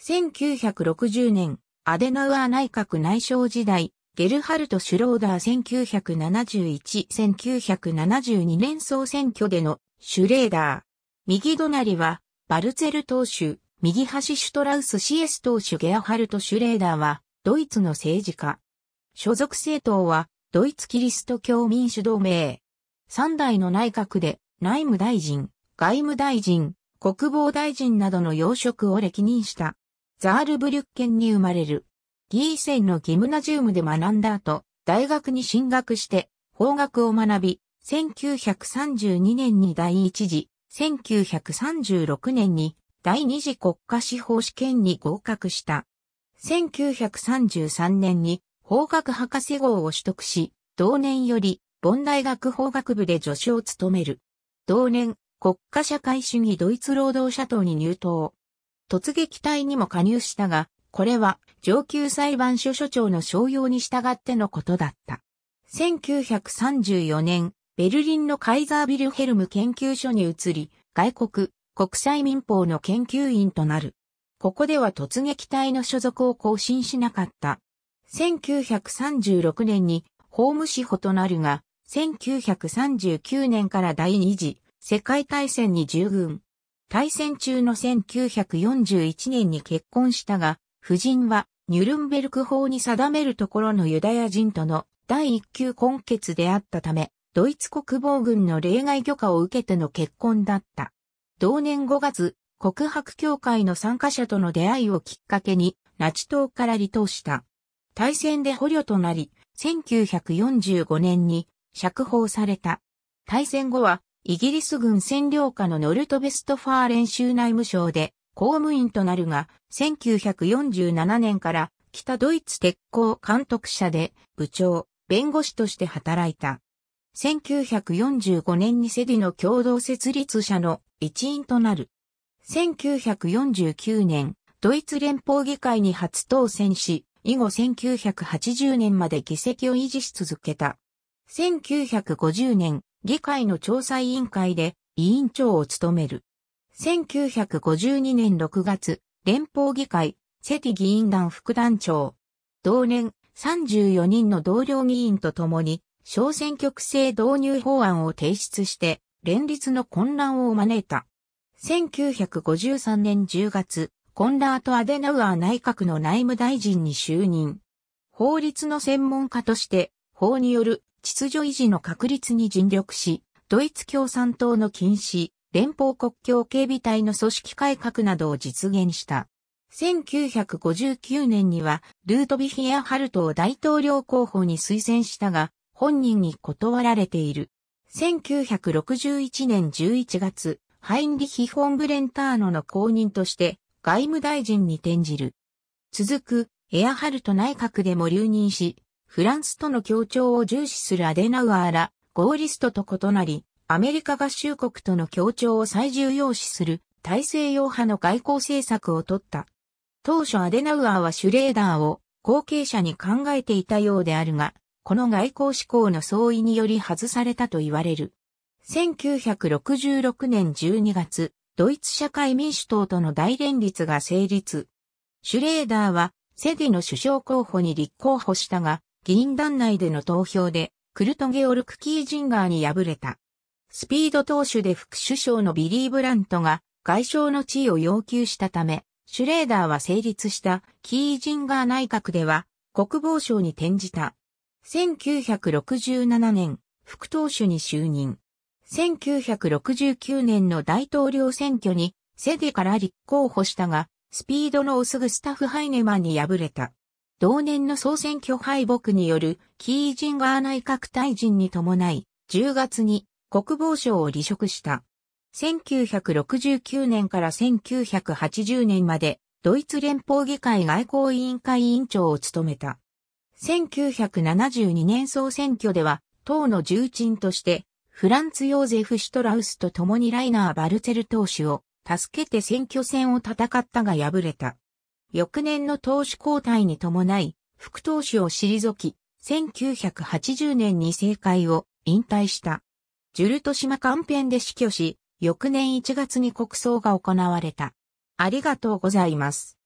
1960年、アデナウアー内閣内相時代、ゲルハルト・シュローダー1971-1972年総選挙でのシュレーダー。右隣は、バルツェル党首、右端シュトラウス・シエス党首ゲアハルト・シュレーダーは、ドイツの政治家。所属政党は、ドイツキリスト教民主同盟。三代の内閣で、内務大臣、外務大臣、国防大臣などの要職を歴任した。ザールブリュッケンに生まれる。ギーセンのギムナジウムで学んだ後、大学に進学して、法学を学び、1932年に第一次、1936年に第二次国家司法試験に合格した。1933年に法学博士号を取得し、同年より、ボン大学法学部で助手を務める。同年、国家社会主義ドイツ労働者党に入党。突撃隊にも加入したが、これは上級裁判所所長の商用に従ってのことだった。1934年、ベルリンのカイザービルヘルム研究所に移り、外国、国際民法の研究員となる。ここでは突撃隊の所属を更新しなかった。1936年に法務司法となるが、1939年から第二次世界大戦に従軍。大戦中の1941年に結婚したが、夫人はニュルンベルク法に定めるところのユダヤ人との第一級根血であったため、ドイツ国防軍の例外許可を受けての結婚だった。同年5月、告白協会の参加者との出会いをきっかけに、ナチ党から離党した。大戦で捕虜となり、1945年に釈放された。大戦後はイギリス軍占領下のノルトベストファーレン州内務省で公務員となるが、1947年から北ドイツ鉄鋼監督者で部長、弁護士として働いた。1945年にセディの共同設立者の一員となる。1949年、ドイツ連邦議会に初当選し、以後1980年まで議席を維持し続けた。1950年、議会の調査委員会で委員長を務める。1952年6月、連邦議会、セティ議員団副団長。同年、34人の同僚議員と共に、小選挙区制導入法案を提出して、連立の混乱を招いた。1953年10月、コンラート・アデナウアー内閣の内務大臣に就任。法律の専門家として法による秩序維持の確立に尽力し、ドイツ共産党の禁止、連邦国境警備隊の組織改革などを実現した。1959年には、ルートビヒエア・ハルトを大統領候補に推薦したが、本人に断られている。1961年11月、ハインリヒ・フォン・ブレンターノの後任として外務大臣に転じる。続く、エアハルト内閣でも留任し、フランスとの協調を重視するアデナウアーら、ゴーリストと異なり、アメリカ合衆国との協調を最重要視する大西洋派の外交政策を取った。当初アデナウアーはシュレーダーを後継者に考えていたようであるが、この外交志向の相違により外されたと言われる。1966年12月、ドイツ社会民主党との大連立が成立。シュレーダーはセディの首相候補に立候補したが、議員団内での投票で、クルト・ゲオルク・キージンガーに敗れた。スピード党首で副首相のビリー・ブラントが外相の地位を要求したため、シュレーダーは成立したキージンガー内閣では国防省に転じた。1967年、副党首に就任。1969年の大統領選挙にセデから立候補したが、スピードのオスグスタフ・ハイネマンに敗れた。同年の総選挙敗北によるキージンガー内閣大臣に伴い、10月に国防省を離職した。1969年から1980年までドイツ連邦議会外交委員会委員長を務めた。1972年総選挙では、党の重鎮として、フランツ・ヨーゼフ・シュトラウスと共にライナー・バルツェル党首を助けて選挙戦を戦ったが敗れた。翌年の投手交代に伴い、副投手を退き、1980年に政界を引退した。ジュルト島カンペンで死去し、翌年1月に国葬が行われた。ありがとうございます。